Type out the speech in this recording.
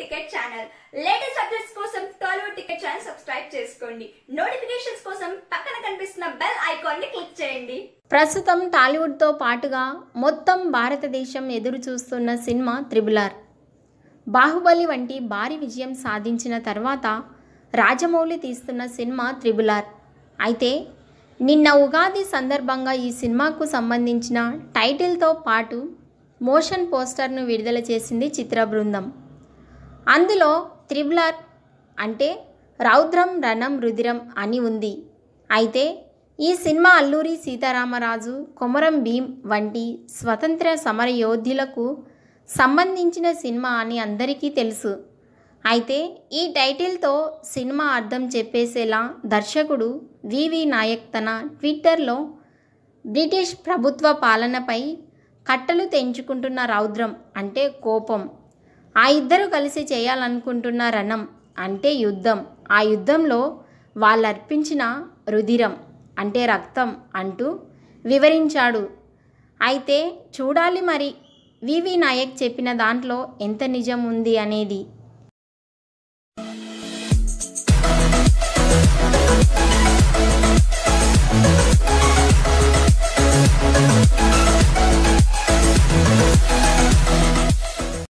ticket channel latest updates కోసం Tollywood ticket channel subscribe చేసుకోండి notifications కోసం పక్కన కనిపిస్తున్న బెల్ ఐకాన్ ని క్లిక్ చేయండి ప్రస్తుతం టాలీవుడ్ తో పాటుగా మొత్తం భారతదేశం ఎదురు చూస్తున్న సినిమా త్రిబులార్ బాహుబలి వంటి భారీ విజయం సాధించిన తర్వాత రాజమౌళి తీస్తున్న సినిమా త్రిబులార్ అయితే నిన్న ఉగాది సందర్భంగా ఈ సినిమాకు సంబంధించిన టైటిల్తో పాటు మోషన్ పోస్టర్ను విడుదల చేసింది చిత్ర బృందం అందులో త్రిబులర్ అంటే రౌద్రం రణం రుధిరం అని ఉంది అయితే ఈ సినిమా అల్లూరి సీతారామరాజు కొమరం భీం వంటి స్వతంత్ర సమర యోధులకు సంబంధించిన సినిమా అని అందరికీ తెలుసు అయితే ఈ టైటిల్తో సినిమా అర్థం చెప్పేసేలా దర్శకుడు వివి నాయక్ తన ట్విట్టర్లో బ్రిటిష్ ప్రభుత్వ పాలనపై కట్టలు తెంచుకుంటున్న రౌద్రం అంటే కోపం ఆ ఇద్దరు కలిసి చేయాలనుకుంటున్న రణం అంటే యుద్ధం ఆ యుద్ధంలో వాళ్ళర్పించిన రుధిరం అంటే రక్తం అంటూ వివరించాడు అయితే చూడాలి మరి వివి నాయక్ చెప్పిన దాంట్లో ఎంత నిజం ఉంది అనేది